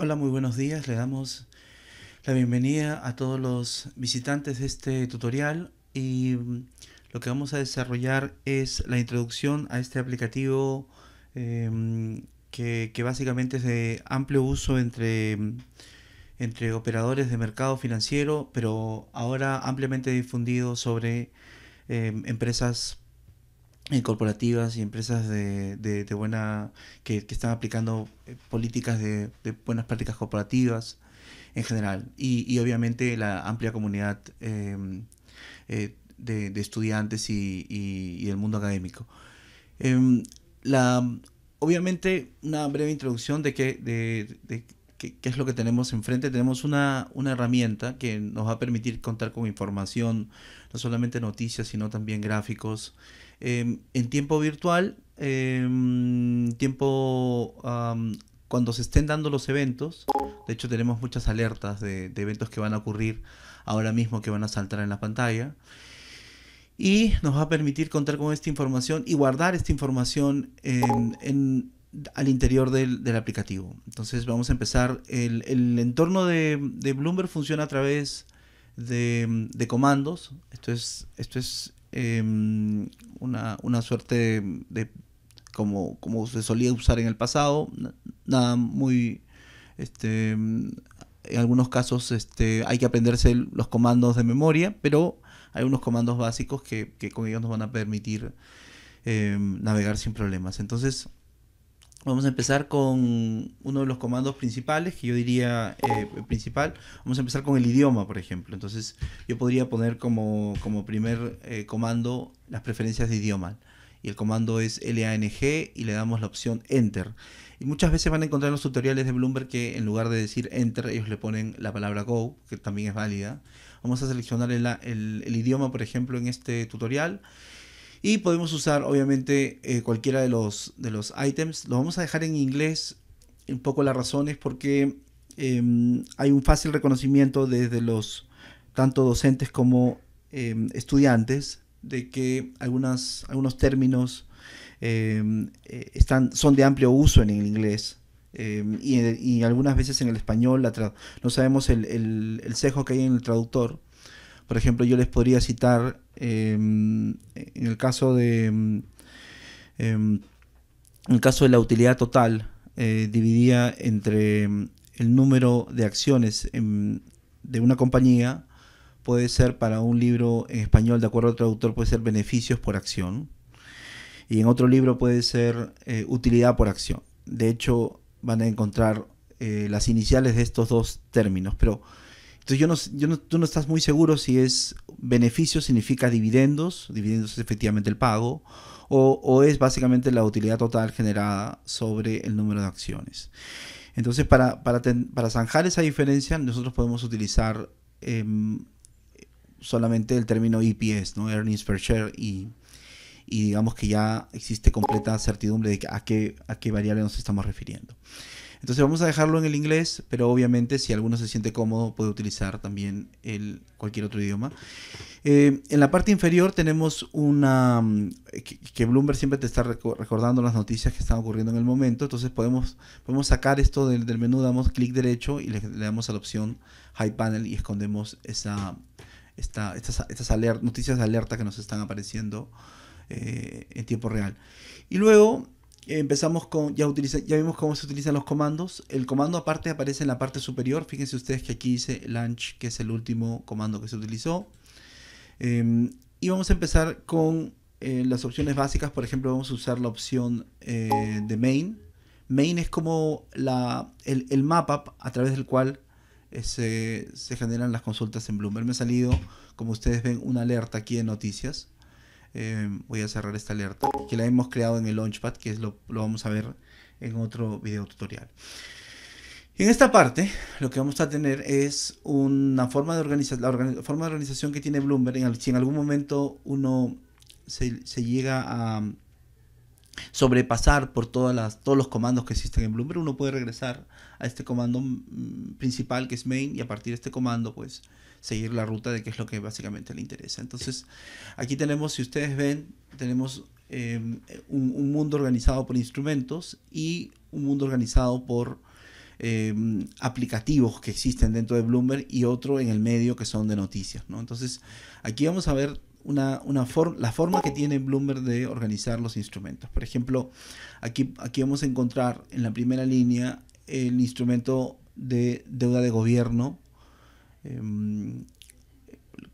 Hola, muy buenos días. Le damos la bienvenida a todos los visitantes de este tutorial y mm, lo que vamos a desarrollar es la introducción a este aplicativo em, que, básicamente es de amplio uso entre, mm, entre operadores de mercado financiero, pero ahora ampliamente difundido sobre em, empresas eh, corporativas y empresas de, buena que, están aplicando eh, políticas de, buenas prácticas corporativas en general y, obviamente la amplia comunidad em, eh, de, estudiantes y, y, del mundo académico em, la obviamente una breve introducción de qué de, qué, es lo que tenemos enfrente tenemos una, una herramienta que nos va a permitir contar con información no solamente noticias sino también gráficos Em, en tiempo virtual, em, tiempo cuando se estén dando los eventos, de hecho tenemos muchas alertas de, eventos que van a ocurrir ahora mismo que van a saltar en la pantalla. Y nos va a permitir contar con esta información y guardar esta información al interior del, aplicativo. Entonces vamos a empezar. El, entorno de, Bloomberg funciona a través de, comandos. Esto es, esto es Em, una, suerte de, como, como se solía usar en el pasado, nada muy, este, em, en algunos casos este, hay que aprenderse los comandos de memoria, pero hay unos comandos básicos que, con ellos nos van a permitir em, navegar sin problemas. Entonces, Vamos a empezar con uno de los comandos principales, que yo diría eh, principal. Vamos a empezar con el idioma, por ejemplo. Entonces, yo podría poner como, como primer eh, comando las preferencias de idioma. Y el comando es lang y le damos la opción enter. Y muchas veces van a encontrar en los tutoriales de Bloomberg que en lugar de decir enter, ellos le ponen la palabra go, que también es válida. Vamos a seleccionar el, el idioma, por ejemplo, en este tutorial. Y podemos usar, obviamente, eh, cualquiera de los, de los items. Lo vamos a dejar en inglés. Un poco las razones porque em, hay un fácil reconocimiento desde los tanto docentes como em, estudiantes de que algunas, algunos términos em, eh, están, son de amplio uso en el inglés. Y, algunas veces en el español no sabemos el, el, el sesgo que hay en el traductor por ejemplo, yo les podría citar em, en el caso de em, em, el caso de la utilidad total, eh, dividía entre el número de acciones de una compañía, puede ser para un libro en español, de acuerdo al traductor, puede ser beneficios por acción, y en otro libro puede ser eh, utilidad por acción. De hecho, van a encontrar eh, las iniciales de estos dos términos, pero entonces yo no, tú no estás muy seguro si es beneficio significa dividendos, dividendos es efectivamente el pago, o, es básicamente la utilidad total generada sobre el número de acciones. Entonces para, para, zanjar esa diferencia nosotros podemos utilizar em, solamente el término EPS, ¿no? Earnings per share y digamos que ya existe completa certidumbre de a qué variable nos estamos refiriendo. Entonces vamos a dejarlo en el inglés, pero obviamente si alguno se siente cómodo puede utilizar también el, cualquier otro idioma. Eh, en la parte inferior tenemos una... Mm, que, Bloomberg siempre te está recordando las noticias que están ocurriendo en el momento, entonces podemos, sacar esto del, menú, damos clic derecho y le, damos a la opción High Panel y escondemos esa, estas, noticias de alerta que nos están apareciendo eh, en tiempo real. Y luego empezamos con, ya, ya vimos cómo se utilizan los comandos. El comando aparte aparece en la parte superior. Fíjense ustedes que aquí dice launch, que es el último comando que se utilizó. Em, y vamos a empezar con eh, las opciones básicas. Por ejemplo, vamos a usar la opción eh, de main. Main es como el, el mapa a través del cual eh, se, generan las consultas en Bloomberg. Me ha salido, como ustedes ven, una alerta aquí en noticias. Em, voy a cerrar esta alerta que la hemos creado en el Launchpad, que es lo, vamos a ver en otro video tutorial. En esta parte, lo que vamos a tener es una forma de, organización la forma de organización que tiene Bloomberg. si en algún momento uno se, llega a sobrepasar por todas las, todos los comandos que existen en Bloomberg, uno puede regresar a este comando mm, principal que es main y a partir de este comando pues seguir la ruta de qué es lo que básicamente le interesa. Entonces aquí tenemos, si ustedes ven, tenemos em, un, mundo organizado por instrumentos y un mundo organizado por em, aplicativos que existen dentro de Bloomberg y otro en el medio que son de noticias. ¿no? Entonces aquí vamos a ver una, una la forma que tiene Bloomberg de organizar los instrumentos. Por ejemplo, aquí, aquí vamos a encontrar en la primera línea el instrumento de deuda de gobierno em,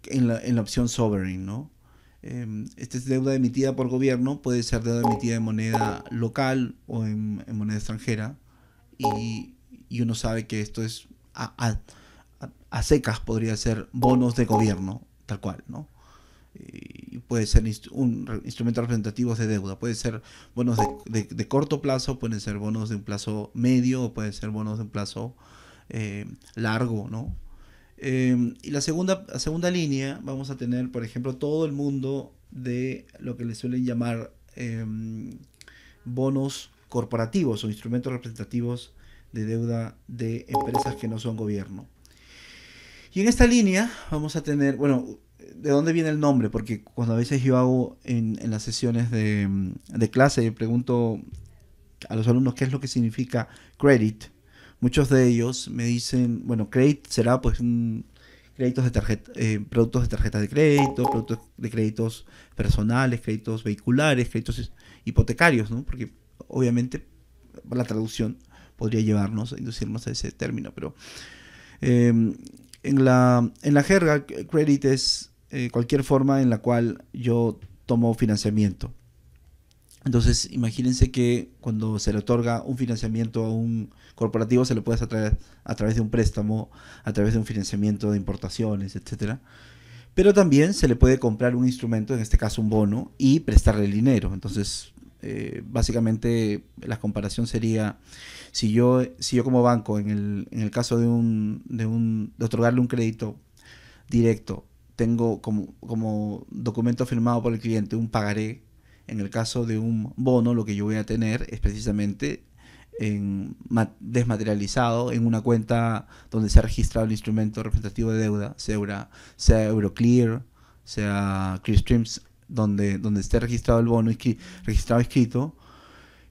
en, la, opción sovereign, ¿no? Em, esta es deuda emitida por gobierno, puede ser deuda emitida en moneda local o en, moneda extranjera y, uno sabe que esto es a, a secas, podría ser bonos de gobierno, tal cual, ¿no? puede ser un, instrumento representativos de deuda, puede ser bonos de, corto plazo, pueden ser bonos de un plazo medio o pueden ser bonos de un plazo eh, largo, ¿no? Em, y la segunda, segunda línea vamos a tener, por ejemplo, todo el mundo de lo que le suelen llamar em, bonos corporativos o instrumentos representativos de deuda de empresas que no son gobierno. Y en esta línea vamos a tener, bueno, ¿De dónde viene el nombre? Porque cuando a veces yo hago en, las sesiones de, mm, de clase, pregunto a los alumnos qué es lo que significa credit. Muchos de ellos me dicen, bueno, credit será pues un, créditos de tarjeta, eh, productos de tarjetas de crédito, productos de créditos personales, créditos vehiculares, créditos hipotecarios, ¿no? Porque obviamente la traducción podría llevarnos a inducirnos a ese término, pero em, en, la, en la jerga, credit es eh, cualquier forma en la cual yo tomo financiamiento. Entonces, imagínense que cuando se le otorga un financiamiento a un corporativo, se le puede hacer a través de un préstamo, a través de un financiamiento de importaciones, etc. Pero también se le puede comprar un instrumento, en este caso un bono, y prestarle el dinero. Entonces, eh, básicamente la comparación sería, si yo, si yo como banco, en el, en el caso de, un, de, un, de otorgarle un crédito directo tengo como, como documento firmado por el cliente un pagaré. En el caso de un bono, lo que yo voy a tener es precisamente en, desmaterializado en una cuenta donde se ha registrado el instrumento representativo de deuda, sea, sea Euroclear, sea ClearStreams, donde, donde esté registrado el bono, que registrado escrito,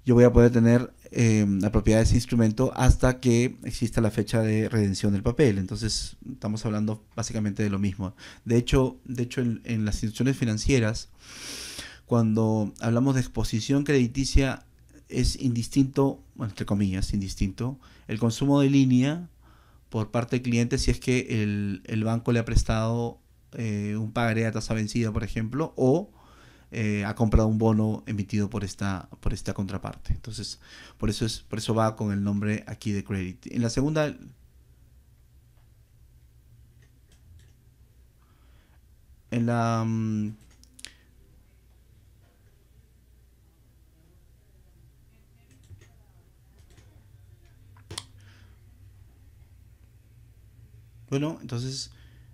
yo voy a poder tener Em, la propiedad de ese instrumento hasta que exista la fecha de redención del papel. Entonces estamos hablando básicamente de lo mismo. De hecho, de hecho en, las instituciones financieras, cuando hablamos de exposición crediticia, es indistinto, entre comillas, indistinto, el consumo de línea por parte del cliente si es que el, banco le ha prestado eh, un pagaré a tasa vencida, por ejemplo, o eh, ha comprado un bono emitido por esta, por esta contraparte. Entonces, por eso, es, por eso va con el nombre aquí de credit. En la segunda... En la... Mm, bueno, entonces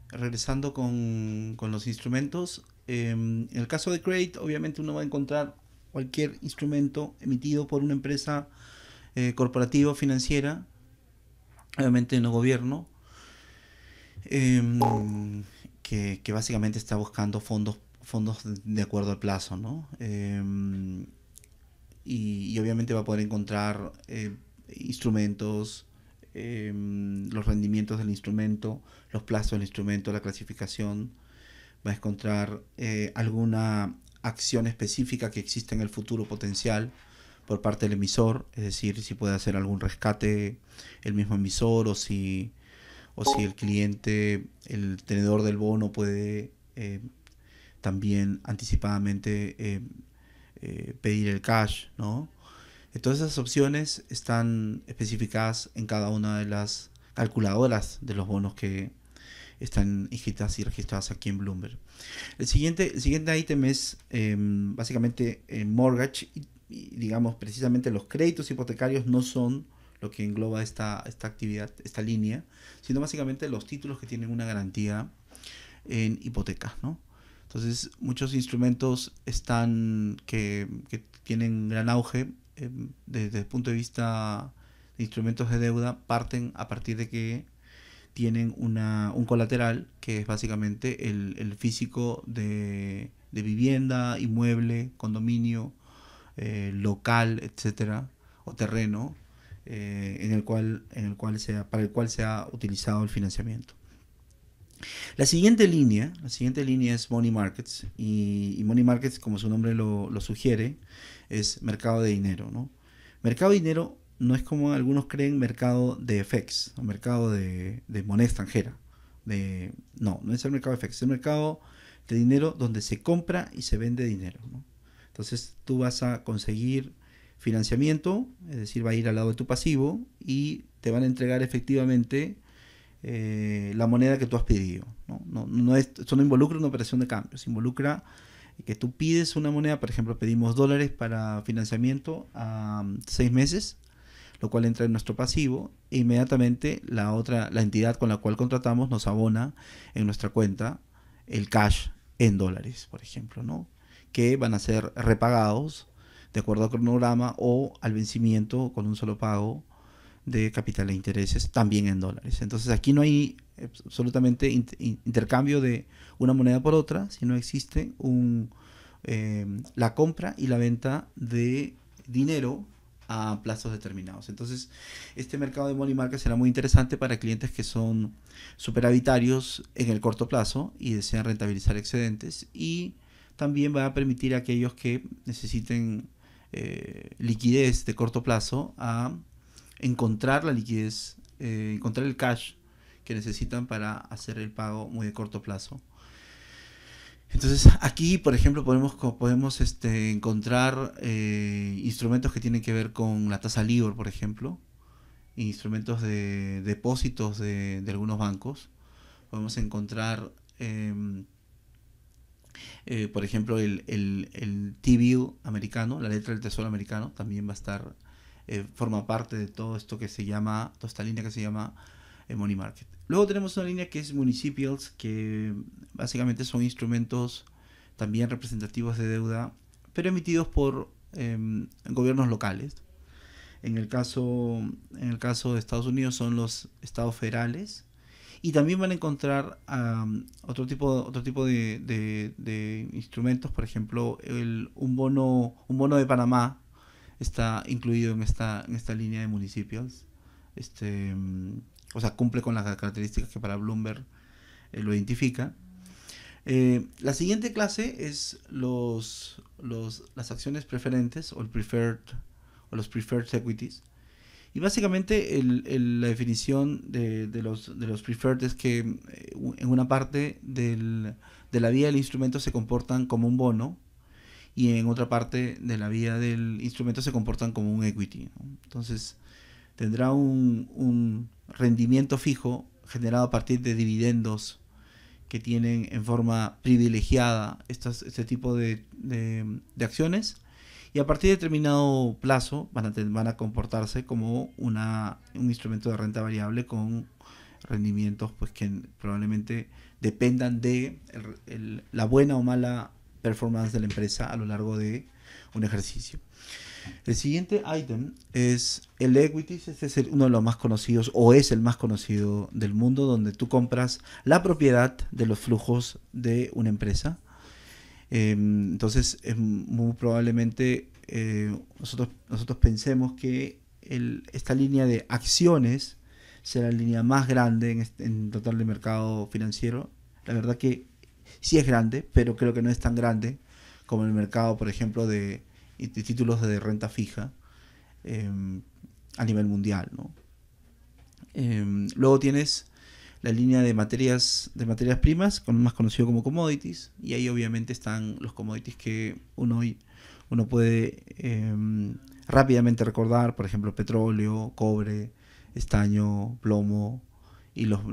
regresando con, con, los instrumentos, Em, en el caso de Crate, obviamente uno va a encontrar cualquier instrumento emitido por una empresa eh, corporativa o financiera, obviamente no gobierno, em, que, básicamente está buscando fondos, fondos de acuerdo al plazo, ¿no? Em, y, obviamente va a poder encontrar eh, instrumentos, los rendimientos del instrumento, los plazos del instrumento, la clasificación, va a encontrar eh, alguna acción específica que existe en el futuro potencial por parte del emisor, es decir, si puede hacer algún rescate el mismo emisor o si, si el cliente, el tenedor del bono puede eh, también anticipadamente eh, pedir el cash, ¿no? Entonces esas opciones están especificadas en cada una de las calculadoras de los bonos que, están inscritas y registradas aquí en Bloomberg. El siguiente, siguiente ítem es em, básicamente en eh, mortgage y, digamos precisamente los créditos hipotecarios no son lo que engloba esta, esta actividad, esta línea, sino básicamente los títulos que tienen una garantía en hipotecas, ¿no? Entonces, muchos instrumentos están que, tienen gran auge em, desde el punto de vista de instrumentos de deuda, parten a partir de que tienen un colateral que es básicamente el, físico de, vivienda, inmueble, condominio, eh, local, etcétera, o terreno, eh, en el cual, en el cual sea, para el cual se ha utilizado el financiamiento. La siguiente línea, la siguiente línea es Money Markets y, Money Markets, como su nombre lo, sugiere, es mercado de dinero. ¿no? Mercado de dinero no es como algunos creen mercado de FX un mercado de, moneda extranjera. De, no, no es el mercado de FX, es el mercado de dinero donde se compra y se vende dinero. Entonces tú vas a conseguir financiamiento, es decir, va a ir al lado de tu pasivo y te van a entregar efectivamente eh, la moneda que tú has pedido. ¿no? No, es, esto no involucra una operación de cambio se involucra que tú pides una moneda, por ejemplo, pedimos dólares para financiamiento a mm, seis meses lo cual entra en nuestro pasivo e inmediatamente la otra, la entidad con la cual contratamos nos abona en nuestra cuenta el cash en dólares, por ejemplo, ¿no? Que van a ser repagados de acuerdo al cronograma o al vencimiento con un solo pago de capital e intereses también en dólares. Entonces aquí no hay absolutamente intercambio de una moneda por otra, sino existe un, eh, la compra y la venta de dinero a plazos determinados. Entonces, este mercado de money market será muy interesante para clientes que son superavitarios en el corto plazo y desean rentabilizar excedentes y también va a permitir a aquellos que necesiten eh, liquidez de corto plazo a encontrar la liquidez, eh, encontrar el cash que necesitan para hacer el pago muy de corto plazo entonces aquí, por ejemplo, podemos, podemos este, encontrar eh, instrumentos que tienen que ver con la tasa LIBOR, por ejemplo, instrumentos de depósitos de, algunos bancos. Podemos encontrar, em, eh, por ejemplo, el, el, el T-Bill americano, la letra del Tesoro americano, también va a estar, eh, forma parte de todo esto que se llama, toda esta línea que se llama Money Market. Luego tenemos una línea que es municipios, que básicamente son instrumentos también representativos de deuda, pero emitidos por em, gobiernos locales. En el, caso, en el caso de Estados Unidos son los estados federales. Y también van a encontrar otro tipo, otro tipo de, instrumentos, por ejemplo, el, un, bono, un bono de Panamá está incluido en esta, en esta línea de municipios. Este, o sea, cumple con las características que para Bloomberg eh, lo identifica. Eh, la siguiente clase es los, las acciones preferentes o, el preferred, o los preferred equities. Y básicamente la definición de, los, de los preferred es que eh, en una parte de la vía del instrumento se comportan como un bono y en otra parte de la vía del instrumento se comportan como un equity. Entonces tendrá un rendimiento fijo generado a partir de dividendos que tienen en forma privilegiada estas este tipo de, acciones y a partir de determinado plazo van a, van a comportarse como una, un instrumento de renta variable con rendimientos pues que probablemente dependan de la buena o mala performance de la empresa a lo largo de un ejercicio. El siguiente item es el equity, este es uno de los más conocidos o es el más conocido del mundo, donde tú compras la propiedad de los flujos de una empresa. Em, entonces, es muy probablemente eh, nosotros, nosotros pensemos que el, esta línea de acciones será la línea más grande en, este, en total de mercado financiero. La verdad que sí es grande, pero creo que no es tan grande como el mercado, por ejemplo, de y títulos de renta fija em, a nivel mundial. ¿no? Em, luego tienes la línea de materias, de materias primas, con, más conocido como commodities, y ahí obviamente están los commodities que uno, uno puede em, rápidamente recordar, por ejemplo, petróleo, cobre, estaño, plomo y los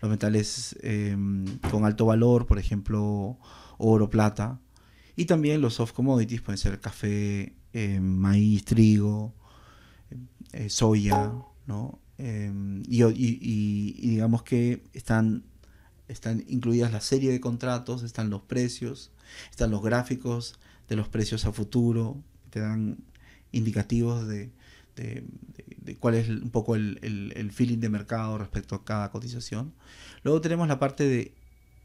metales con alto valor, por ejemplo, oro, plata. Y también los soft commodities pueden ser café, eh, maíz, trigo, eh, soya, ¿no? Eh, y, digamos que están, están incluidas la serie de contratos, están los precios, están los gráficos de los precios a futuro, te dan indicativos de, cuál es un poco el, feeling de mercado respecto a cada cotización. Luego tenemos la parte de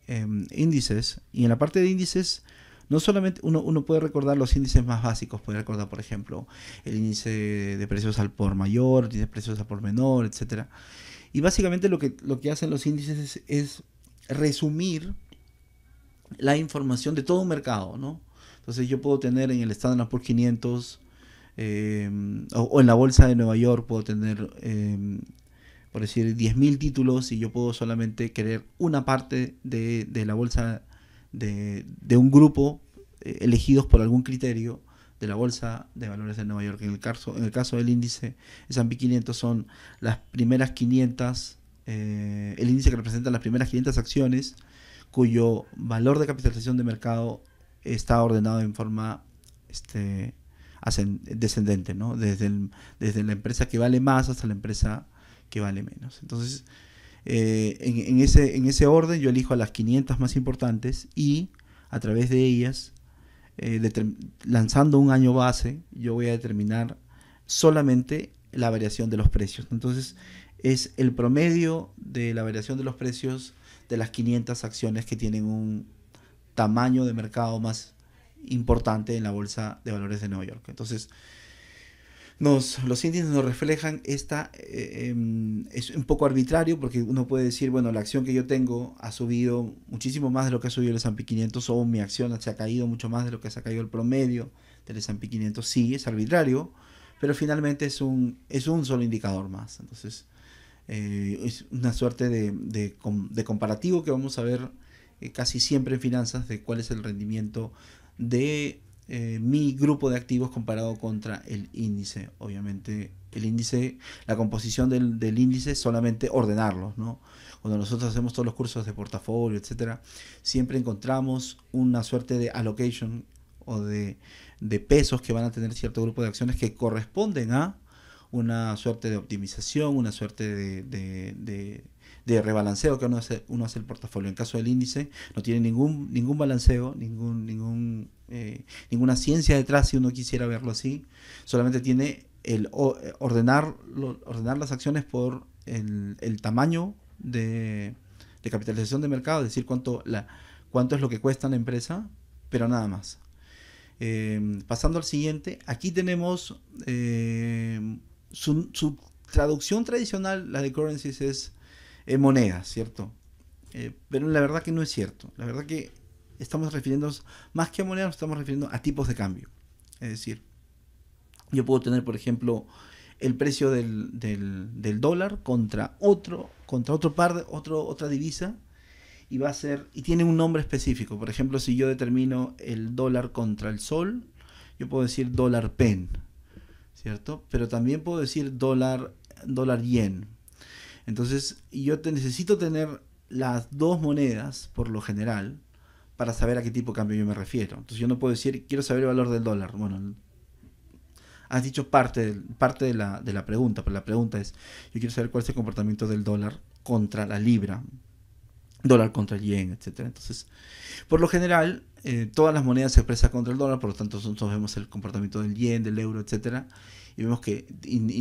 em, índices y en la parte de índices no solamente uno, uno puede recordar los índices más básicos, puede recordar, por ejemplo, el índice de precios al por mayor, el índice de precios al por menor, etc. Y básicamente lo que, lo que hacen los índices es, resumir la información de todo un mercado, ¿no? Entonces yo puedo tener en el Standard por 500 em, o, en la bolsa de Nueva York puedo tener, em, por decir, 10.000 títulos y yo puedo solamente querer una parte de, de la bolsa de, un grupo eh, elegidos por algún criterio de la Bolsa de Valores de Nueva York. En el caso, en el caso del índice S&P 500 son las primeras 500, eh, el índice que representa las primeras 500 acciones cuyo valor de capitalización de mercado está ordenado en forma este, descendente, ¿no? desde, desde la empresa que vale más hasta la empresa que vale menos. Entonces, eh, en, ese, en ese orden yo elijo a las 500 más importantes y a través de ellas, eh, lanzando un año base, yo voy a determinar solamente la variación de los precios. Entonces es el promedio de la variación de los precios de las 500 acciones que tienen un tamaño de mercado más importante en la Bolsa de Valores de Nueva York. Entonces, nos, los índices nos reflejan esta, eh, em, es un poco arbitrario porque uno puede decir, bueno, la acción que yo tengo ha subido muchísimo más de lo que ha subido el S&P 500 o mi acción se ha caído mucho más de lo que se ha caído el promedio del S&P 500. Sí, es arbitrario, pero finalmente es un, es un solo indicador más. Entonces, eh, es una suerte de, comparativo que vamos a ver eh, casi siempre en finanzas de cuál es el rendimiento de eh, mi grupo de activos comparado contra el índice. Obviamente, el índice, la composición del, índice es solamente ordenarlos, ¿no? Cuando nosotros hacemos todos los cursos de portafolio, etcétera, siempre encontramos una suerte de allocation o de, pesos que van a tener cierto grupo de acciones que corresponden a una suerte de optimización, una suerte de de rebalanceo que uno hace, uno hace el portafolio. En caso del índice, no tiene ningún, ningún balanceo, ningún, ningún, eh, ninguna ciencia detrás si uno quisiera verlo así. Solamente tiene el eh, ordenar, ordenar las acciones por el, tamaño de, capitalización de mercado, es decir, cuánto, la, cuánto es lo que cuesta la empresa, pero nada más. Eh, pasando al siguiente, aquí tenemos su, su, traducción tradicional, la de currencies, es eh, moneda monedas, ¿cierto? Eh, pero la verdad que no es cierto. La verdad que estamos refiriéndonos, más que a monedas, estamos refiriendo a tipos de cambio. Es decir, yo puedo tener, por ejemplo, el precio del, del, del dólar contra otro, contra otro par de, otro, otra divisa y va a ser, y tiene un nombre específico. Por ejemplo, si yo determino el dólar contra el sol, yo puedo decir dólar pen, ¿cierto? Pero también puedo decir dólar, dólar yen, entonces, yo necesito tener las dos monedas, por lo general, para saber a qué tipo de cambio yo me refiero. Entonces, yo no puedo decir, quiero saber el valor del dólar. Bueno, has dicho parte, parte de, la, de la pregunta, pero la pregunta es, yo quiero saber cuál es el comportamiento del dólar contra la libra, dólar contra el yen, etc. Entonces, por lo general, eh, todas las monedas se expresan contra el dólar, por lo tanto, nosotros vemos el comportamiento del yen, del euro, etcétera y vemos que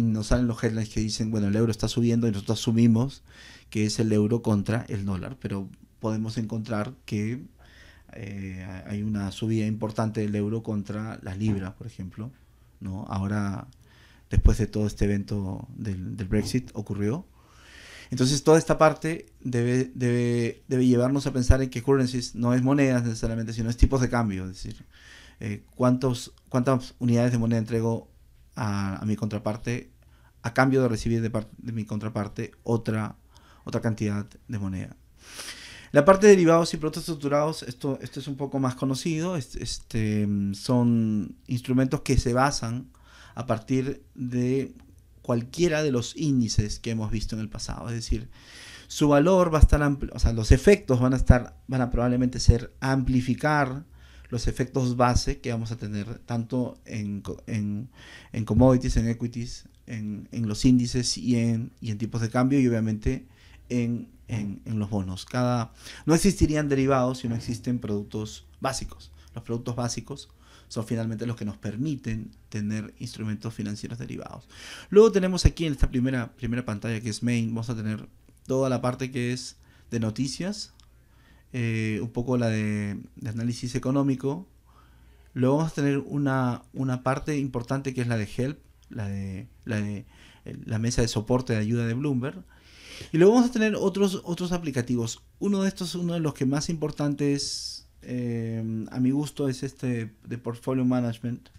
nos salen los headlines que dicen, bueno, el euro está subiendo y nosotros asumimos que es el euro contra el dólar, pero podemos encontrar que eh, hay una subida importante del euro contra la libra, por ejemplo, ¿no? Ahora, después de todo este evento del, Brexit, ocurrió. Entonces, toda esta parte debe, llevarnos a pensar en que currencies no es monedas necesariamente, sino es tipos de cambio. Es decir, eh, cuántos, cuántas unidades de moneda entrego a, mi contraparte a cambio de recibir de, de, mi contraparte otra, otra cantidad de moneda. La parte de derivados y productos estructurados, esto, esto es un poco más conocido, este, son instrumentos que se basan a partir de cualquiera de los índices que hemos visto en el pasado, es decir, su valor va a estar, o sea, los efectos van a estar, van a probablemente ser amplificar los efectos base que vamos a tener tanto en, en, commodities, en equities, en, los índices y en, y en tipos de cambio y obviamente en, en, los bonos. Cada, no existirían derivados si no existen productos básicos. Los productos básicos son finalmente los que nos permiten tener instrumentos financieros derivados. Luego tenemos aquí en esta primera, primera pantalla que es main, vamos a tener toda la parte que es de noticias, eh, un poco la de, análisis económico. Luego vamos a tener una, una parte importante que es la de HELP, la de, eh, la mesa de soporte de ayuda de Bloomberg. Y luego vamos a tener otros, otros aplicativos. Uno de estos, uno de los que más importantes eh, a mi gusto es este de Portfolio Management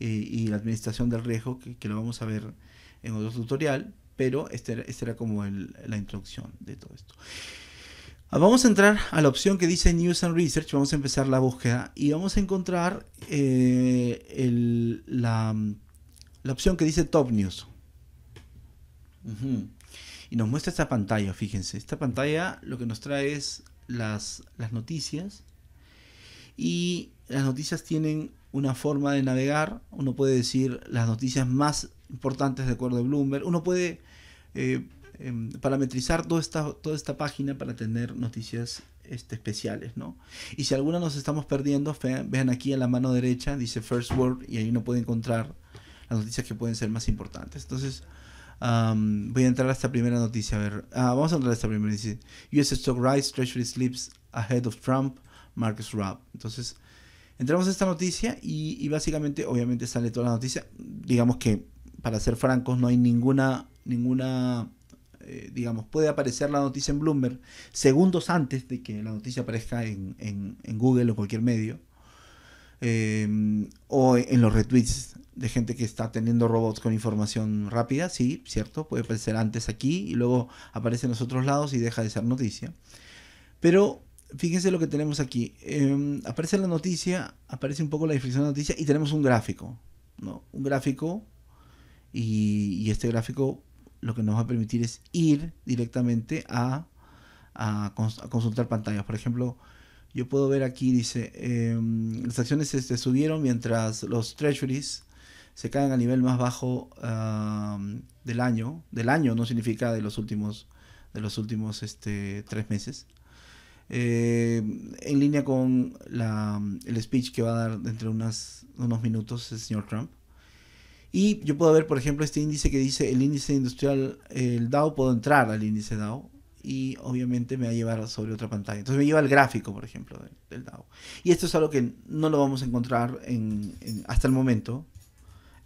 y, la administración del riesgo, que, lo vamos a ver en otro tutorial, pero este, este era como la introducción de todo esto. Ah, vamos a entrar a la opción que dice News and Research, vamos a empezar la búsqueda y vamos a encontrar eh, la, opción que dice Top News. Y nos muestra esta pantalla, fíjense. Esta pantalla lo que nos trae es las, noticias y las noticias tienen una forma de navegar. Uno puede decir las noticias más importantes de acuerdo a Bloomberg. Uno puede eh, Em, parametrizar toda esta, toda esta página para tener noticias este, especiales, ¿no? Y si alguna nos estamos perdiendo, vean aquí a la mano derecha, dice First World y ahí uno puede encontrar las noticias que pueden ser más importantes. Entonces, voy a entrar a esta primera noticia, a ver. Ah, vamos a entrar a esta primera, dice US Stock Rise, Treasury Slips Ahead of Trump, Marcus Rapp. Entonces, entramos a esta noticia y, y básicamente, obviamente sale toda la noticia. Digamos que, para ser francos, no hay ninguna, ninguna eh, digamos, puede aparecer la noticia en Bloomberg segundos antes de que la noticia aparezca en, Google o cualquier medio, eh, o en los retweets de gente que está teniendo robots con información rápida, sí, cierto, puede aparecer antes aquí y luego aparece en los otros lados y deja de ser noticia. Pero fíjense lo que tenemos aquí. Em, aparece la noticia, aparece un poco la descripción de la noticia y tenemos un gráfico, ¿no? Un gráfico y este gráfico lo que nos va a permitir es ir directamente a, consultar pantallas. Por ejemplo, yo puedo ver aquí, dice, em, las acciones se, subieron mientras los treasuries se caen a nivel más bajo del año. Del año no significa de los últimos, de los últimos este, tres meses. Em, en línea con el speech que va a dar dentro de unos minutos el señor Trump. Y yo puedo ver, por ejemplo, este índice que dice el índice industrial, el DAO, puedo entrar al índice DAO y obviamente me va a llevar sobre otra pantalla. Entonces me lleva al gráfico, por ejemplo, del, DAO. Y esto es algo que no lo vamos a encontrar en, hasta el momento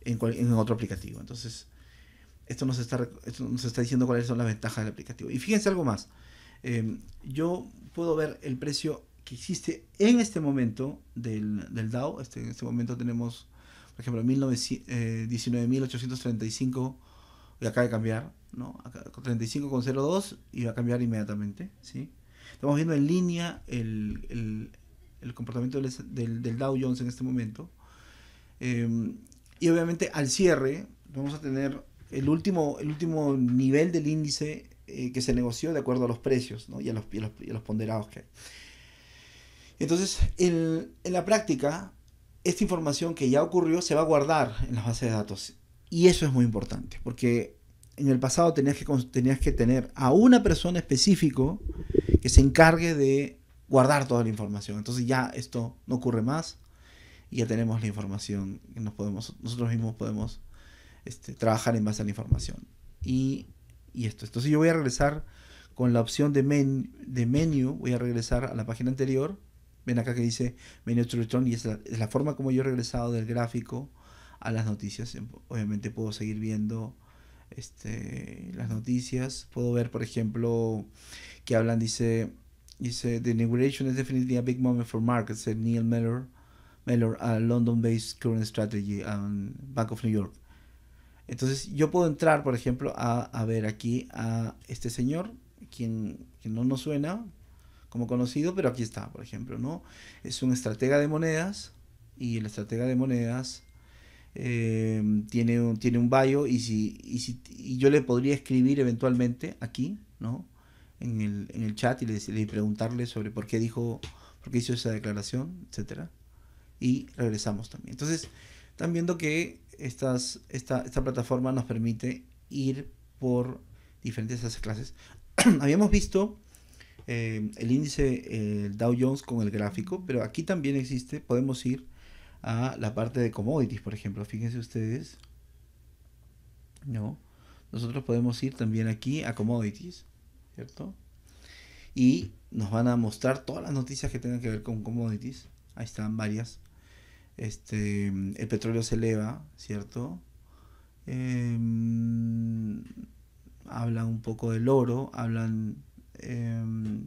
en, en, otro aplicativo. Entonces, esto nos, está, esto está diciendo cuáles son las ventajas del aplicativo. Y fíjense algo más. Em, yo puedo ver el precio que existe en este momento del, del DAO. Este, en este momento tenemos por ejemplo, 19.835 eh, acaba de cambiar, ¿no? 35,02 y va a cambiar inmediatamente, ¿sí? Estamos viendo en línea el, comportamiento del, Dow Jones en este momento. Em, y obviamente al cierre vamos a tener el último, el último nivel del índice eh, que se negoció de acuerdo a los precios ¿no? y, a los, los, ponderados que Entonces, en la práctica, esta información que ya ocurrió se va a guardar en las bases de datos. Y eso es muy importante, porque en el pasado tenías que, tenías que tener a una persona específico que se encargue de guardar toda la información. Entonces ya esto no ocurre más y ya tenemos la información que nosotros mismos podemos este, trabajar en base a la información. Y, esto. Entonces yo voy a regresar con la opción de, de menú, voy a regresar a la página anterior Ven acá que dice menu y es la, es la, forma como yo he regresado del gráfico a las noticias. Em, obviamente puedo seguir viendo este, las noticias. Puedo ver, por ejemplo, que hablan, dice, dice, The inauguration is definitely a big moment for markets, said Neil Mellor, Mellor a London-based current strategy, um, Bank of New York. Entonces yo puedo entrar, por ejemplo, a, ver aquí a este señor, quien, quien no nos suena, como conocido, pero aquí está, por ejemplo, ¿no? Es un estratega de monedas y el estratega de monedas eh, tiene, un, tiene un y, si, y, si, y yo le podría escribir eventualmente aquí, ¿no? En el, en el chat y le, le preguntarle sobre por qué dijo, por qué hizo esa declaración, etcétera. Y regresamos también. Entonces, están viendo que estas, esta, esta plataforma nos permite ir por diferentes clases. Habíamos visto eh, el índice el Dow Jones con el gráfico, pero aquí también existe, podemos ir a la parte de commodities, por ejemplo, fíjense ustedes, ¿no? Nosotros podemos ir también aquí a commodities, ¿cierto? Y nos van a mostrar todas las noticias que tengan que ver con commodities, ahí están varias. Este, el petróleo se eleva, ¿cierto? Em, hablan un poco del oro, hablan Em,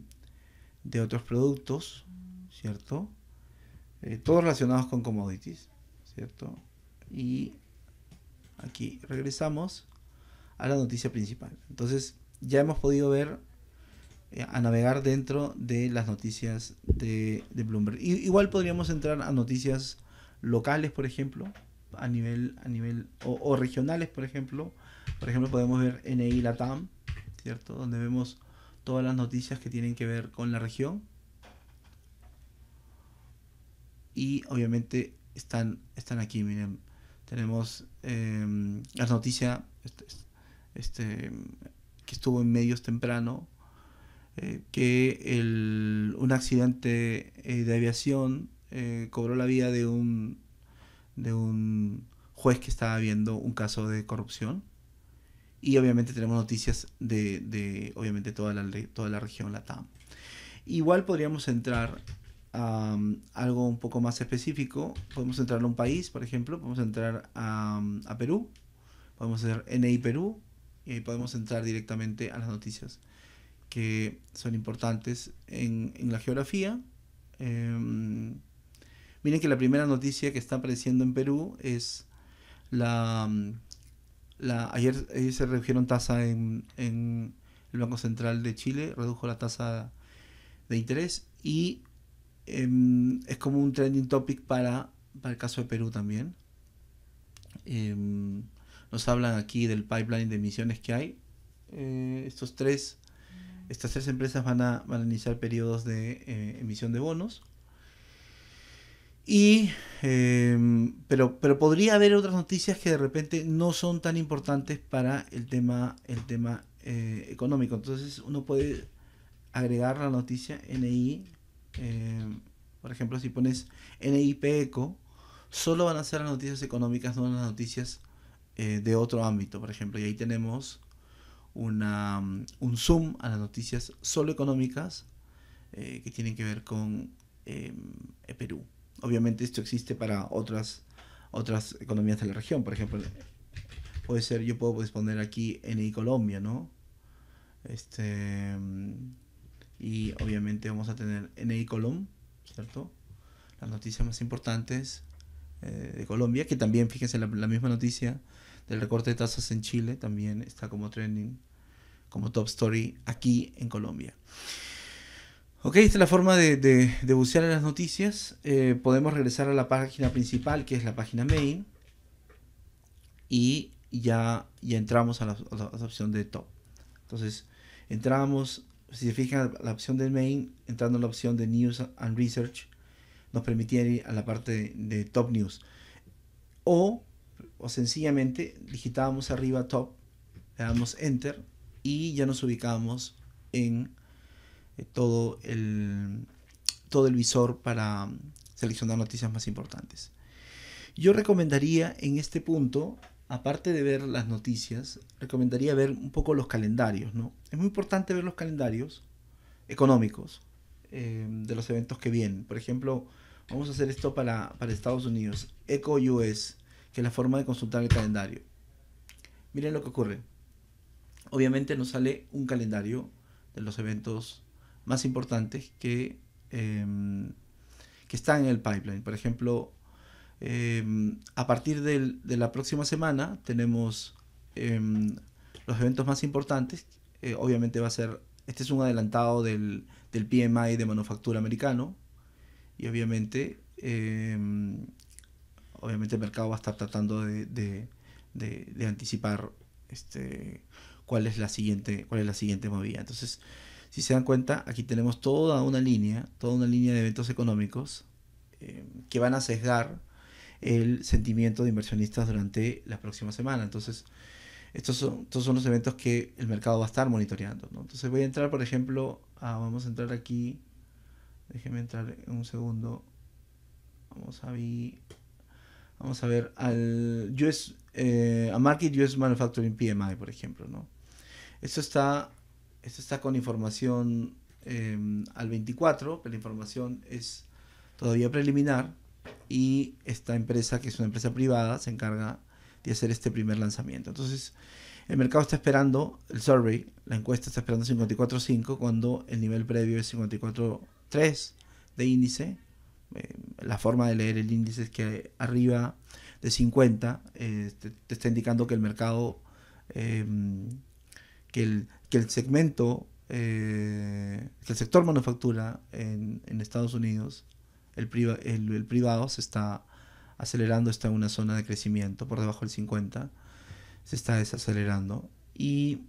de otros productos, ¿cierto? Eh, todos relacionados con commodities, ¿cierto? Y aquí regresamos a la noticia principal. Entonces, ya hemos podido ver eh, a navegar dentro de las noticias de, Bloomberg. igual podríamos entrar a noticias locales, por ejemplo, a nivel, a nivel o, o regionales, por ejemplo. Por ejemplo, podemos ver NI Latam, ¿cierto? Donde vemos todas las noticias que tienen que ver con la región. Y obviamente están, están aquí, miren. Tenemos em, la noticia este, que estuvo en medios temprano, eh, que el, un accidente eh, de aviación eh, cobró la vida de un, de un juez que estaba viendo un caso de corrupción y obviamente tenemos noticias de, obviamente toda la, toda la región LATAM. Igual podríamos entrar a um, algo un poco más específico. Podemos entrar a un país, por ejemplo. Podemos entrar a, um, Perú. Podemos hacer NI Perú. Y ahí podemos entrar directamente a las noticias que son importantes en, la geografía. Em, miren que la primera noticia que está apareciendo en Perú es la um, ayer, se redujeron tasa en, el Banco Central de Chile, redujo la tasa de interés y em, es como un trending topic para, el caso de Perú también. Em, nos hablan aquí del pipeline de emisiones que hay. Eh, estos tres, estas tres empresas van a, van a iniciar periodos de eh, emisión de bonos. Y, em, pero, pero podría haber otras noticias que de repente no son tan importantes para el tema, el tema eh, económico. Entonces uno puede agregar la noticia NI. Em, por ejemplo, si pones NIPECO, solo van a ser las noticias económicas, no las noticias eh, de otro ámbito, por ejemplo. Y ahí tenemos una, un zoom a las noticias solo económicas eh, que tienen que ver con em, Perú. Obviamente esto existe para otras, otras economías de la región, por ejemplo, puede ser, yo puedo responder aquí en Colombia, ¿no? Este, y obviamente vamos a tener en Colombia ¿cierto? Las noticias más importantes eh, de Colombia, que también, fíjense, la, la, misma noticia del recorte de tasas en Chile también está como trending, como top story aquí en Colombia. Ok, esta es la forma de, bucear en las noticias. Eh, podemos regresar a la página principal, que es la página main. Y ya, ya entramos a la, opción de top. Entonces, entramos, si se fijan, la opción de main, entrando a la opción de news and research, nos permitía ir a la parte de, top news. O, o sencillamente, digitábamos arriba top, le damos enter y ya nos ubicamos en eh, todo el, todo el visor para seleccionar noticias más importantes. Yo recomendaría en este punto, aparte de ver las noticias, recomendaría ver un poco los calendarios. ¿no? Es muy importante ver los calendarios económicos eh, de los eventos que vienen. Por ejemplo, vamos a hacer esto para, Estados Unidos, Eco US, que es la forma de consultar el calendario. Miren lo que ocurre. Obviamente nos sale un calendario de los eventos más importantes que, em, que están en el pipeline. Por ejemplo, em, a partir de la próxima semana tenemos em, los eventos más importantes. Eh, obviamente va a ser, este es un adelantado del, del PMI de manufactura americano. Y obviamente, obviamente el mercado va a estar tratando de, de, de, de anticipar este, cuál es la siguiente, cuál es la siguiente movida. Entonces, si se dan cuenta, aquí tenemos toda una línea, toda una línea de eventos económicos eh, que van a sesgar el sentimiento de inversionistas durante la próxima semana. Entonces, estos son, son los eventos que el mercado va a estar monitoreando. Entonces voy a entrar, por ejemplo, ah, vamos a entrar aquí. Déjenme entrar en un segundo. Vamos a ver, vamos a ver al US, eh, a Market US Manufacturing PMI, por ejemplo. ¿no? Esto está esto está con información em, al 24, pero la información es todavía preliminar y esta empresa, que es una empresa privada, se encarga de hacer este primer lanzamiento. Entonces, el mercado está esperando, el survey, la encuesta está esperando 54.5 cuando el nivel previo es 54.3 de índice. Em, la forma de leer el índice es que arriba de 50 este, te, está indicando que el mercado, em, que el que el segmento, eh, el sector manufactura en, Estados Unidos, el, el, privado se está acelerando, está en una zona de crecimiento por debajo del 50, se está desacelerando. Y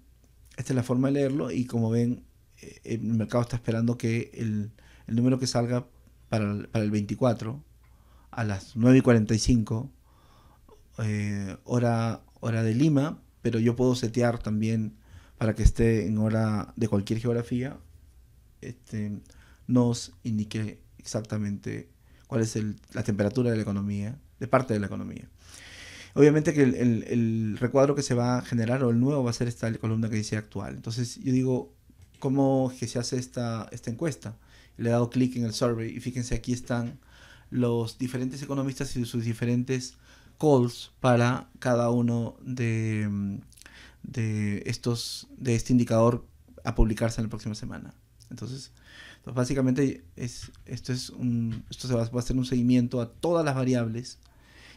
esta es la forma de leerlo y como ven, eh, el mercado está esperando que el, el número que salga para el, para el 24 a las 9 y 45 eh, hora, hora de Lima, pero yo puedo setear también para que esté en hora de cualquier geografía, este, nos indique exactamente cuál es la temperatura de la economía, de parte de la economía. Obviamente que el, recuadro que se va a generar o el nuevo va a ser esta columna que dice actual. Entonces yo digo, ¿cómo que se hace esta, esta encuesta? Le he dado clic en el survey y fíjense aquí están los diferentes economistas y sus diferentes calls para cada uno de de, estos, de este indicador a publicarse en la próxima semana. Entonces, pues, básicamente es, esto, es un, esto se va, a hacer un seguimiento a todas las variables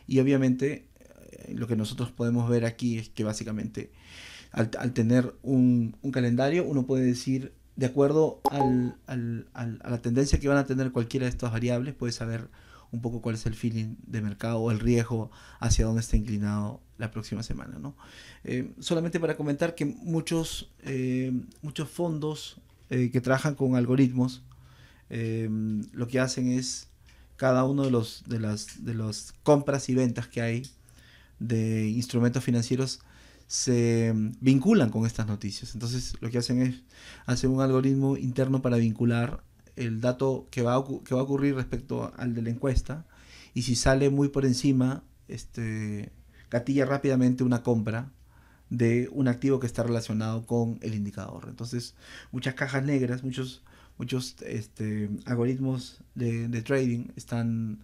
y obviamente eh, lo que nosotros podemos ver aquí es que básicamente al, tener un, calendario uno puede decir de acuerdo al, a la tendencia que van a tener cualquiera de estas variables puede saber un poco cuál es el feeling de mercado o el riesgo hacia dónde está inclinado la próxima semana. ¿no? Eh, solamente para comentar que muchos, eh, muchos fondos eh, que trabajan con algoritmos lo que hacen es cada uno de los de las de las compras y ventas que hay de instrumentos financieros se vinculan con estas noticias. Entonces lo que hacen es hacer un algoritmo interno para vincular el dato que va, a, que va a ocurrir respecto al de la encuesta y si sale muy por encima, este, gatilla rápidamente una compra de un activo que está relacionado con el indicador. Entonces, muchas cajas negras, muchos, muchos este, algoritmos de, trading están,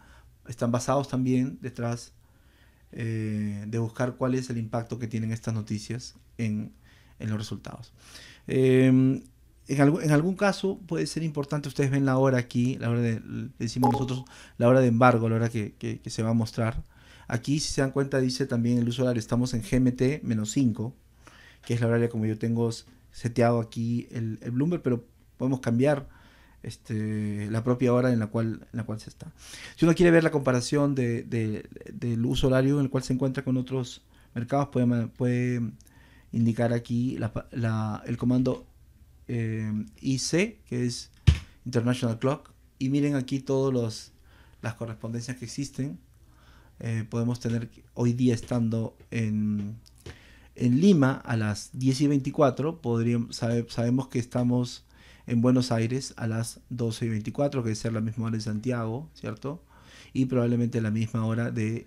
están basados también detrás eh, de buscar cuál es el impacto que tienen estas noticias en, los resultados. Eh, en, algún caso puede ser importante, ustedes ven la hora aquí, la hora de, decimos nosotros la hora de embargo, la hora que, se va a mostrar. Aquí, si se dan cuenta, dice también el uso horario, estamos en GMT 5, que es la hora horaria como yo tengo seteado aquí el, el Bloomberg, pero podemos cambiar este, la propia hora en la, cual, en la cual se está. Si uno quiere ver la comparación del uso horario en el cual se encuentra con otros mercados, puede, puede indicar aquí el comando eh, IC, que es International Clock. Y miren aquí todas las correspondencias que existen. Eh, podemos tener hoy día estando en, Lima a las 10 y 24, podríamos, sabemos que estamos en Buenos Aires a las 12 y 24, que debe ser la misma hora de Santiago, ¿cierto? Y probablemente la misma hora de...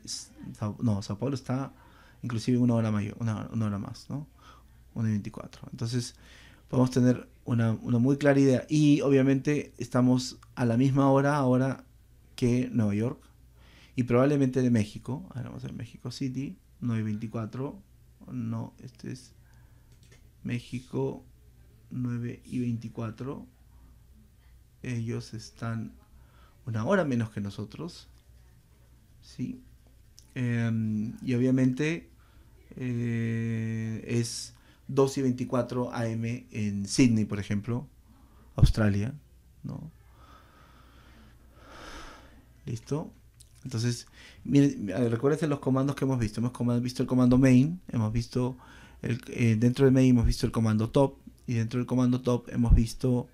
No, Sao Paulo está inclusive una hora, mayor, una, una hora más, ¿no? 1 y 24. Entonces, podemos tener una, una muy clara idea. Y obviamente estamos a la misma hora ahora que Nueva York y probablemente de México. Ahora vamos a México City, 9.24. No, este es México 9 y 24. Ellos están una hora menos que nosotros. Sí. Em, y obviamente eh, es 2 y 24 AM en Sydney, por ejemplo, Australia, ¿no? ¿Listo? Entonces, miren, recuérdense los comandos que hemos visto. Hemos visto el comando main, hemos visto el, eh, dentro del main hemos visto el comando top y dentro del comando top hemos visto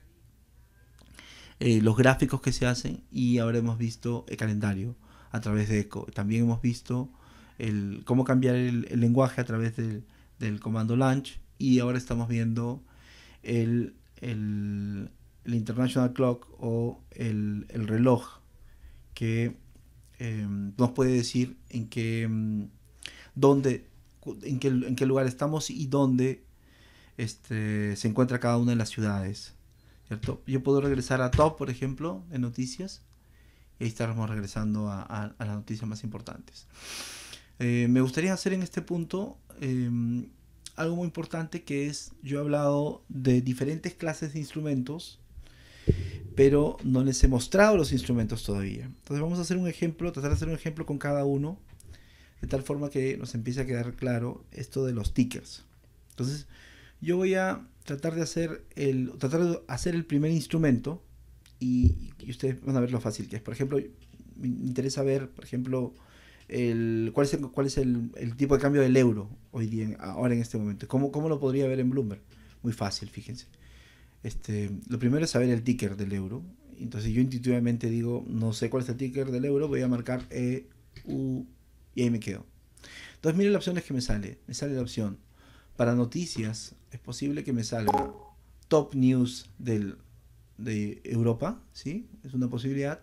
eh, los gráficos que se hacen y ahora hemos visto el calendario a través de echo. También hemos visto el, cómo cambiar el, lenguaje a través del, del comando launch y ahora estamos viendo el, International Clock o el, reloj que eh, nos puede decir en qué, mm, dónde, en qué, lugar estamos y dónde este, se encuentra cada una de las ciudades. ¿cierto? Yo puedo regresar a Top, por ejemplo, en noticias. Y ahí estaremos regresando a, las noticias más importantes. Eh, me gustaría hacer en este punto em, algo muy importante que es, yo he hablado de diferentes clases de instrumentos, pero no les he mostrado los instrumentos todavía. Entonces vamos a hacer un ejemplo, tratar de hacer un ejemplo con cada uno, de tal forma que nos empiece a quedar claro esto de los tickers. Entonces yo voy a tratar de hacer el, tratar de hacer el primer instrumento y, y ustedes van a ver lo fácil que es. Por ejemplo, me interesa ver, por ejemplo, el, cuál es, el, cuál es el, el, tipo de cambio del euro hoy día, ahora en este momento. ¿Cómo, ¿Cómo lo podría ver en Bloomberg? Muy fácil, fíjense. Este, lo primero es saber el ticker del euro. Entonces yo intuitivamente digo, no sé cuál es el ticker del euro, voy a marcar e, u y ahí me quedo. Entonces miren las opciones que me sale. Me sale la opción para noticias. Es posible que me salga top news del, de Europa, ¿sí? Es una posibilidad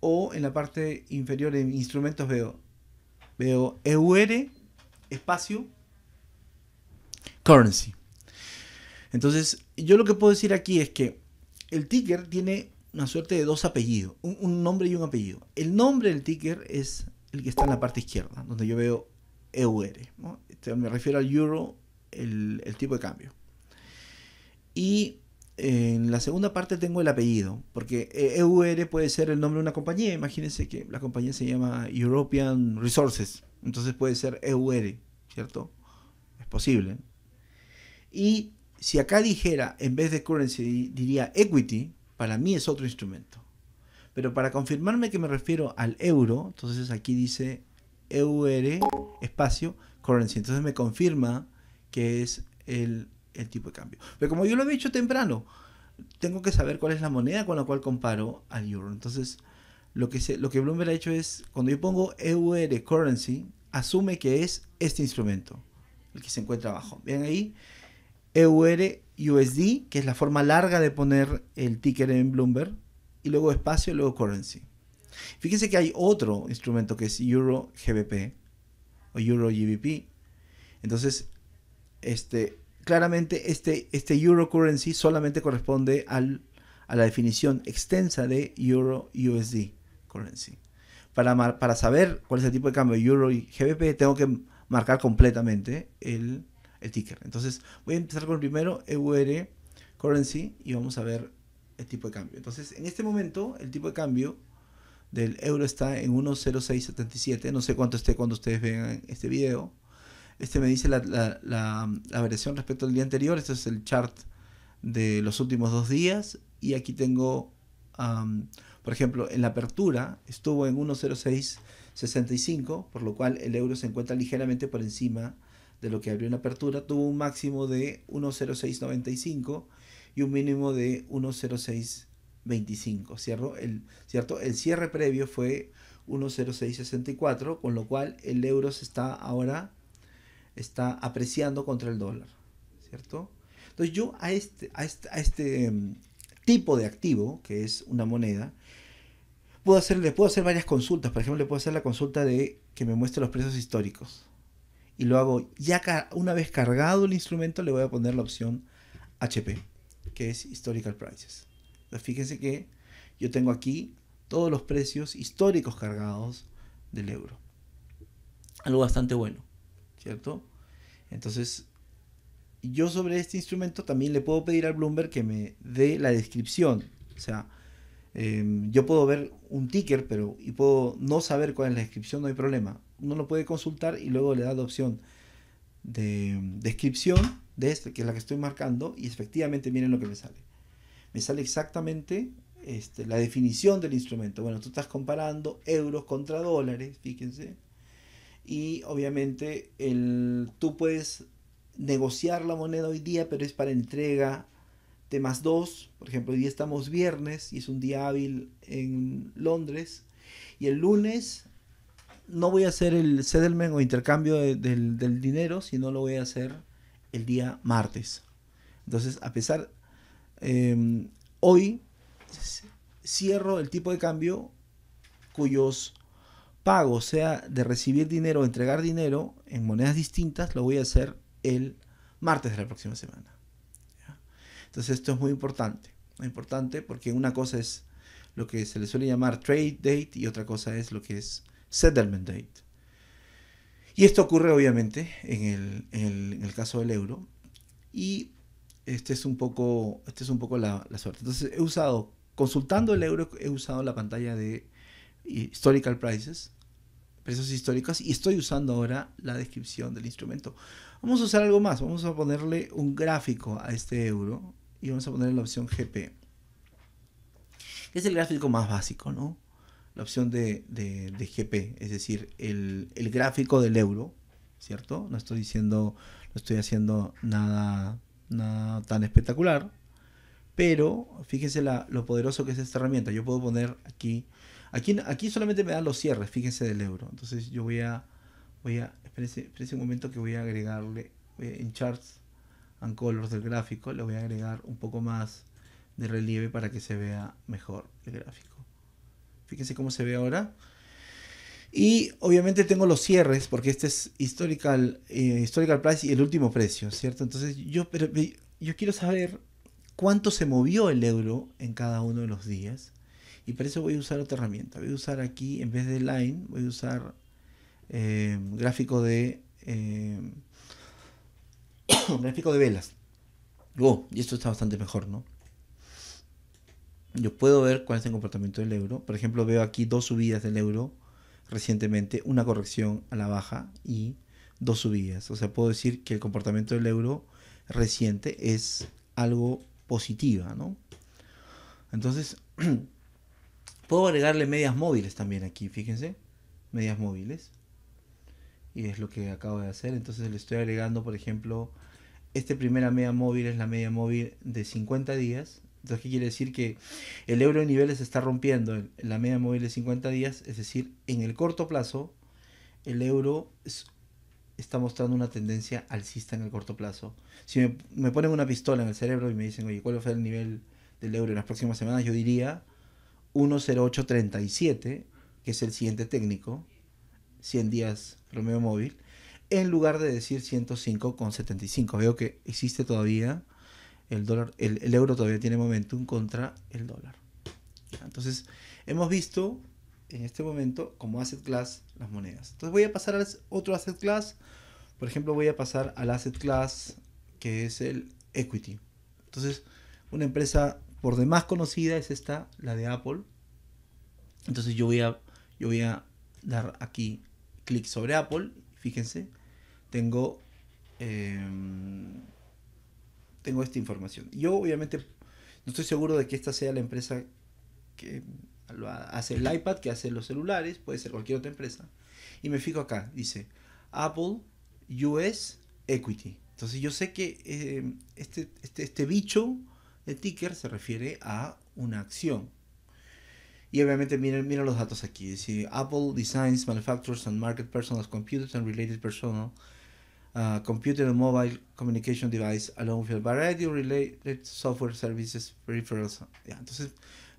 o en la parte inferior de instrumentos veo veo EUR espacio currency. Entonces, yo lo que puedo decir aquí es que el ticker tiene una suerte de dos apellidos, un, nombre y un apellido. El nombre del ticker es el que está en la parte izquierda, donde yo veo EUR. Este, me refiero al euro, el, el tipo de cambio. Y en la segunda parte tengo el apellido, porque EUR e puede ser el nombre de una compañía. Imagínense que la compañía se llama European Resources, entonces puede ser EUR, ¿cierto? Es posible. Y si acá dijera, en vez de currency, diría equity, para mí es otro instrumento. Pero para confirmarme que me refiero al euro, entonces aquí dice EUR espacio currency. Entonces me confirma que es el el tipo de cambio. Pero como yo lo he dicho temprano, tengo que saber cuál es la moneda con la cual comparo al euro. Entonces, lo que, se, lo que Bloomberg ha hecho es, cuando yo pongo EUR currency, asume que es este instrumento, el que se encuentra abajo. Vean ahí, EUR USD, que es la forma larga de poner el ticker en Bloomberg, y luego espacio, y luego currency. Fíjense que hay otro instrumento que es Euro GBP o Euro GBP. Entonces, este, claramente este, este euro currency solamente corresponde al, a la definición extensa de euro USD currency. Para, para saber cuál es el tipo de cambio euro y GBP, tengo que marcar completamente el, el ticker. Entonces voy a empezar con el primero, EUR currency, y vamos a ver el tipo de cambio. Entonces, en este momento, el tipo de cambio del euro está en 1.0677. No sé cuánto esté cuando ustedes vean este video. Este me dice la, la, la, respecto al día anterior. Este es el chart de los últimos dos días. Y aquí tengo, por ejemplo, en la apertura estuvo en 1.0665, por lo cual el euro se encuentra ligeramente por encima de lo que abrió en la apertura. Tuvo un máximo de 1.0695 y un mínimo de 1.0625. cierro El, ¿cierto? el cierre previo fue 1.0664, con lo cual el euro se está ahora está apreciando contra el dólar, ¿cierto? Entonces yo a este, a este, este em, tipo de activo, que es una moneda, puedo hacer, le puedo hacer varias consultas. Por ejemplo, le puedo hacer la consulta de que me muestre los precios históricos. Y lo hago ya una vez cargado el instrumento, le voy a poner la opción HP, que es Historical Prices. Entonces, fíjense que yo tengo aquí todos los precios históricos cargados del euro. Algo bastante bueno. ¿cierto? Entonces, yo sobre este instrumento también le puedo pedir al Bloomberg que me dé la descripción. O sea, em, yo puedo ver un ticker, pero y puedo no saber cuál es la descripción, no hay problema. Uno lo puede consultar y luego le da la opción de descripción de esta, que es la que estoy marcando, y efectivamente miren lo que me sale. Me sale exactamente este, la definición del instrumento. Bueno, tú estás comparando euros contra dólares, fíjense y obviamente el, tú puedes negociar la moneda hoy día, pero es para entrega de más dos por ejemplo, hoy estamos viernes y es un día hábil en Londres, y el lunes no voy a hacer el settlement o intercambio del, del, dinero, sino lo voy a hacer el día martes. Entonces, a pesar, em, hoy cierro el tipo de cambio cuyos pago sea de recibir dinero o entregar dinero en monedas distintas, lo voy a hacer el martes de la próxima semana. Entonces esto es muy importante, muy importante porque una cosa es lo que se le suele llamar trade date y otra cosa es lo que es settlement date. Y esto ocurre obviamente en el, caso del euro y este es un poco, este es un poco la, la suerte. Entonces he usado, consultando el euro, he usado la pantalla de eh, historical prices precios históricos y estoy usando ahora la descripción del instrumento. Vamos a usar algo más, vamos a ponerle un gráfico a este euro y vamos a ponerle la opción GP, es el gráfico más básico, ¿no? La opción de, GP, es decir, el, gráfico del euro, ¿cierto? No estoy diciendo, no estoy haciendo nada, tan espectacular, pero fíjense lo poderoso que es esta herramienta. Yo puedo poner aquí Aquí, solamente me dan los cierres, fíjense del euro. Entonces yo voy a, voy a, espérense, un momento que voy a agregarle en charts and colors del gráfico, le voy a agregar un poco más de relieve para que se vea mejor el gráfico. Fíjense cómo se ve ahora. Y obviamente tengo los cierres porque este es historical, eh, historical price y el último precio, ¿cierto? Entonces yo, yo quiero saber cuánto se movió el euro en cada uno de los días y para eso voy a usar otra herramienta. Voy a usar aquí, en vez de line, voy a usar eh, gráfico de eh, gráfico de velas. Oh, y esto está bastante mejor, ¿no? Yo puedo ver cuál es el comportamiento del euro. Por ejemplo, veo aquí dos subidas del euro recientemente, una corrección a la baja y dos subidas. O sea, puedo decir que el comportamiento del euro reciente es algo positivo, ¿no? Entonces, Puedo agregarle medias móviles también aquí, fíjense. Medias móviles. Y es lo que acabo de hacer. Entonces le estoy agregando, por ejemplo, este primera media móvil es la media móvil de 50 días. Entonces, ¿qué quiere decir? Que el euro de niveles está rompiendo. La media móvil de 50 días, es decir, en el corto plazo, el euro está mostrando una tendencia alcista en el corto plazo. Si me, ponen una pistola en el cerebro y me dicen, oye, ¿cuál va a ser el nivel del euro en las próximas semanas? Yo diría 10837, que es el siguiente técnico, 100 días Romeo Móvil, en lugar de decir 105,75. Veo que existe todavía el dólar, el, euro todavía tiene momentum contra el dólar. Entonces, hemos visto en este momento como asset class las monedas. Entonces voy a pasar a otro asset class. Por ejemplo, voy a pasar al asset class que es el equity. Entonces, una empresa por demás conocida es esta, la de Apple. Entonces yo voy a, yo voy a dar aquí clic sobre Apple. Fíjense, tengo, em, tengo esta información. Yo obviamente no estoy seguro de que esta sea la empresa que hace el iPad, que hace los celulares, puede ser cualquier otra empresa. Y me fijo acá, dice Apple US Equity. Entonces yo sé que eh, este, este, este bicho el ticker se refiere a una acción. Y obviamente miren, los datos aquí. Apple designs, manufactures and market personal computers and related personal uh, computer and mobile communication device along with a variety of related software services peripherals. entonces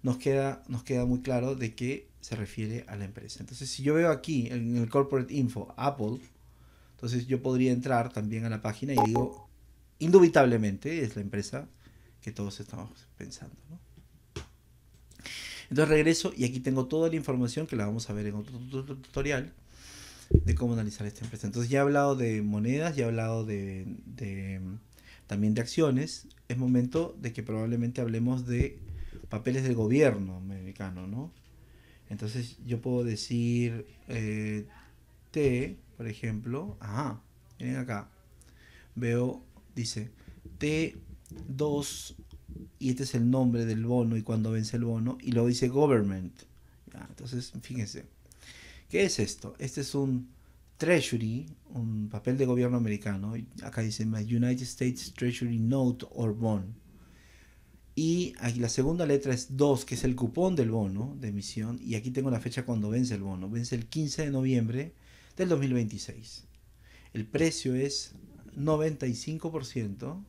nos queda, nos queda muy claro de qué se refiere a la empresa. Entonces si yo veo aquí en el corporate info Apple, entonces yo podría entrar también a la página y digo, indubitablemente es la empresa que todos estamos pensando. Entonces regreso y aquí tengo toda la información que la vamos a ver en otro tutorial de cómo analizar esta empresa. Entonces ya he hablado de monedas, ya he hablado de, también de acciones. Es momento de que probablemente hablemos de papeles del gobierno americano, ¿no? Entonces yo puedo decir eh, T, por ejemplo. Ajá, miren acá. Veo, dice T 2, y este es el nombre del bono y cuando vence el bono, y lo dice government. entonces, fíjense, ¿qué es esto? Este es un Treasury, un papel de gobierno americano, acá dice United States Treasury Note or Bond. Y aquí la segunda letra es 2, que es el cupón del bono de emisión. Y aquí tengo la fecha cuando vence el bono. Vence el 15 de noviembre del 2026. El precio es 95%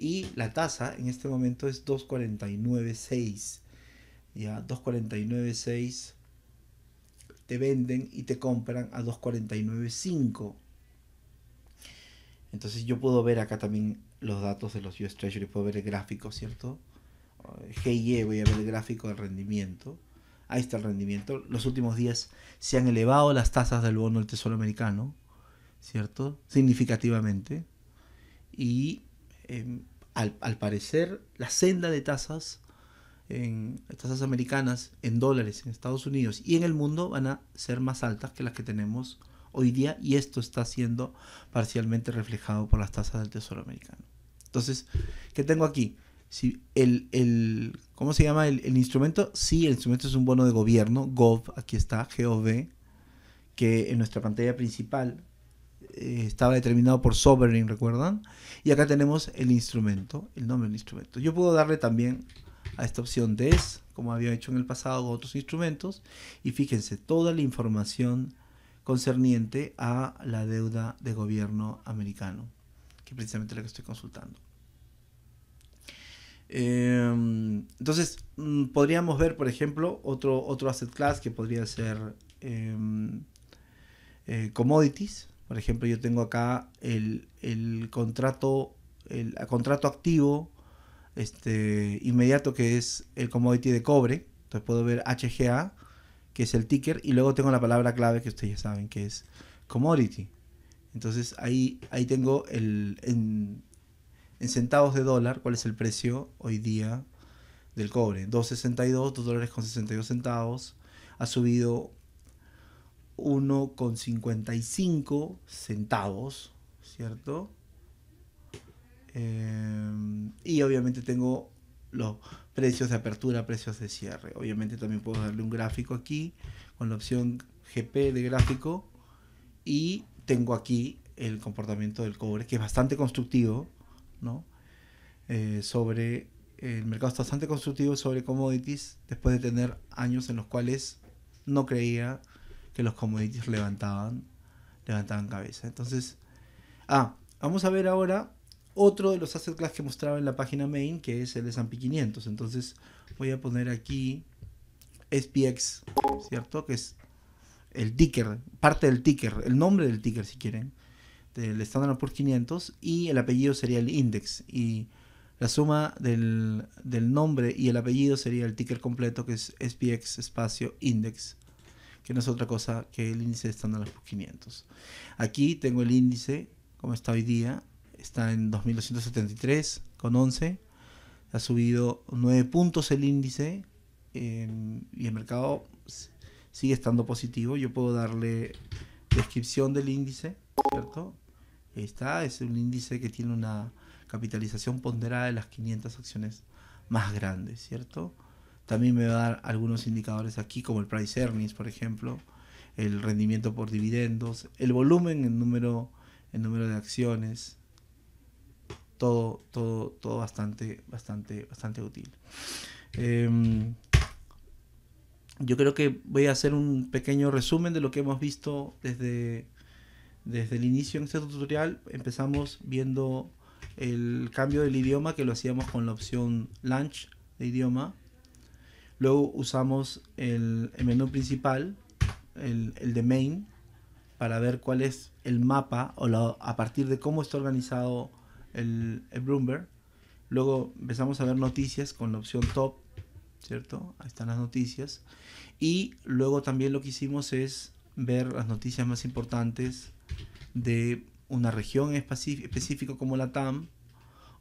y la tasa en este momento es 249.6. Ya, 249.6 te venden y te compran a 249.5. Entonces yo puedo ver acá también los datos de los US Treasury, puedo ver el gráfico, ¿cierto? GIE, eh, voy a ver el gráfico del rendimiento. Ahí está el rendimiento. Los últimos días se han elevado las tasas del bono del Tesoro americano, ¿cierto? Significativamente. Y em, al, parecer, la senda de tasas en tasas americanas en dólares en Estados Unidos y en el mundo van a ser más altas que las que tenemos hoy día y esto está siendo parcialmente reflejado por las tasas del Tesoro americano. Entonces, ¿qué tengo aquí? ¿Cómo se llama el, el, instrumento? Sí, el instrumento es un bono de gobierno, GOV, aquí está, GOV, que en nuestra pantalla principal eh, estaba determinado por Sovereign, ¿recuerdan? Y acá tenemos el instrumento, el nombre del instrumento. Yo puedo darle también a esta opción des, como había hecho en el pasado con otros instrumentos, y fíjense, toda la información concerniente a la deuda de gobierno americano, que precisamente la que estoy consultando. Em, entonces, mm, podríamos ver, por ejemplo, otro, otro asset class que podría ser em, eh, commodities, por ejemplo, yo tengo acá el, contrato, el, contrato activo este, inmediato que es el commodity de cobre. Entonces puedo ver HGA, que es el ticker, y luego tengo la palabra clave que ustedes ya saben, que es commodity. Entonces ahí, ahí tengo el, en, centavos de dólar cuál es el precio hoy día del cobre. 2.62, 2 dólares con 62 centavos. Ha subido 1,55 centavos, ¿cierto? Eh, y obviamente tengo los precios de apertura, precios de cierre. Obviamente también puedo darle un gráfico aquí con la opción GP de gráfico y tengo aquí el comportamiento del cobre que es bastante constructivo, ¿no? Eh, sobre el mercado está bastante constructivo sobre commodities después de tener años en los cuales no creía que los commodities levantaban, levantaban cabeza. Entonces, ah, vamos a ver ahora otro de los asset class que mostraba en la página main, que es el S&P 500. Entonces, voy a poner aquí SPX, ¿cierto? Que es el ticker, parte del ticker, el nombre del ticker si quieren, del estándar por 500 y el apellido sería el index y la suma del, del nombre y el apellido sería el ticker completo que es SPX espacio index que no es otra cosa que el índice de en los 500. Aquí tengo el índice, como está hoy día, está en 2273 con 11, ha subido 9 puntos el índice em, y el mercado sigue estando positivo. Yo puedo darle descripción del índice, ¿cierto? Ahí está, es un índice que tiene una capitalización ponderada de las 500 acciones más grandes, ¿cierto? También me va a dar algunos indicadores aquí, como el price earnings, por ejemplo, el rendimiento por dividendos, el volumen, el número, el número de acciones. Todo, todo, todo bastante, bastante, bastante útil. Em, yo creo que voy a hacer un pequeño resumen de lo que hemos visto desde, desde el inicio en este tutorial. Empezamos viendo el cambio del idioma que lo hacíamos con la opción Launch de idioma. Luego usamos el, menú principal, el, el, de main, para ver cuál es el mapa o a partir de cómo está organizado el, el Bloomberg. Luego empezamos a ver noticias con la opción top, ¿cierto? Ahí están las noticias. Y luego también lo que hicimos es ver las noticias más importantes de una región específica como la TAM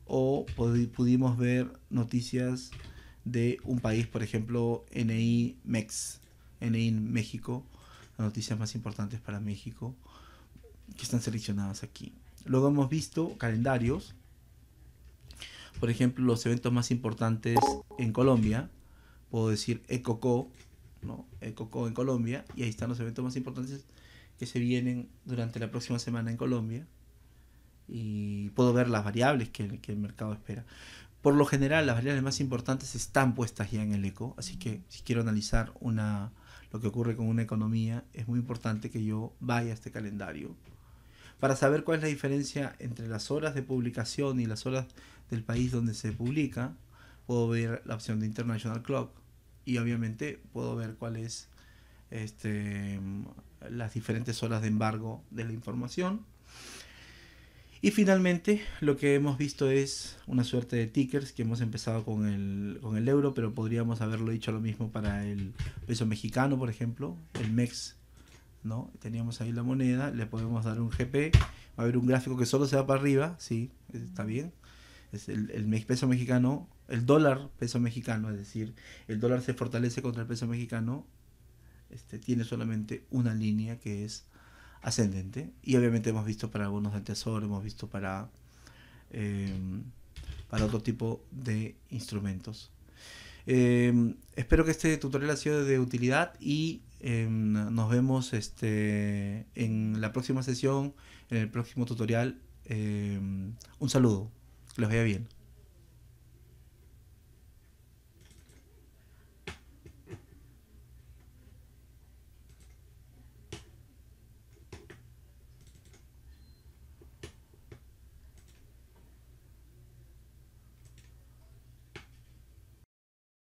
o pudimos ver noticias de un país, por ejemplo, NI MEX, NI México, las noticias más importantes para México, que están seleccionadas aquí. Luego hemos visto calendarios, por ejemplo, los eventos más importantes en Colombia, puedo decir ECOCO, ¿no? ECOCO en Colombia, y ahí están los eventos más importantes que se vienen durante la próxima semana en Colombia y puedo ver las variables que, que, el mercado espera. Por lo general, las variables más importantes están puestas ya en el eco, así que si quiero analizar una, lo que ocurre con una economía, es muy importante que yo vaya a este calendario para saber cuál es la diferencia entre las horas de publicación y las horas del país donde se publica. Puedo ver la opción de International Clock y obviamente puedo ver cuáles es este, las diferentes horas de embargo de la información. Y finalmente lo que hemos visto es una suerte de tickers que hemos empezado con el, con el euro, pero podríamos haberlo dicho lo mismo para el peso mexicano, por ejemplo, el MEX. ¿no? Teníamos ahí la moneda, le podemos dar un GP, va a haber un gráfico que solo se va para arriba, sí, está bien. Es el, el peso mexicano, el dólar peso mexicano, es decir, el dólar se fortalece contra el peso mexicano, este, tiene solamente una línea que es ascendente. Y obviamente hemos visto para algunos del tesoro, hemos visto para, em, para otro tipo de instrumentos. Em, espero que este tutorial ha sido de utilidad y em, nos vemos este, en la próxima sesión, en el próximo tutorial. un saludo, que les vaya bien.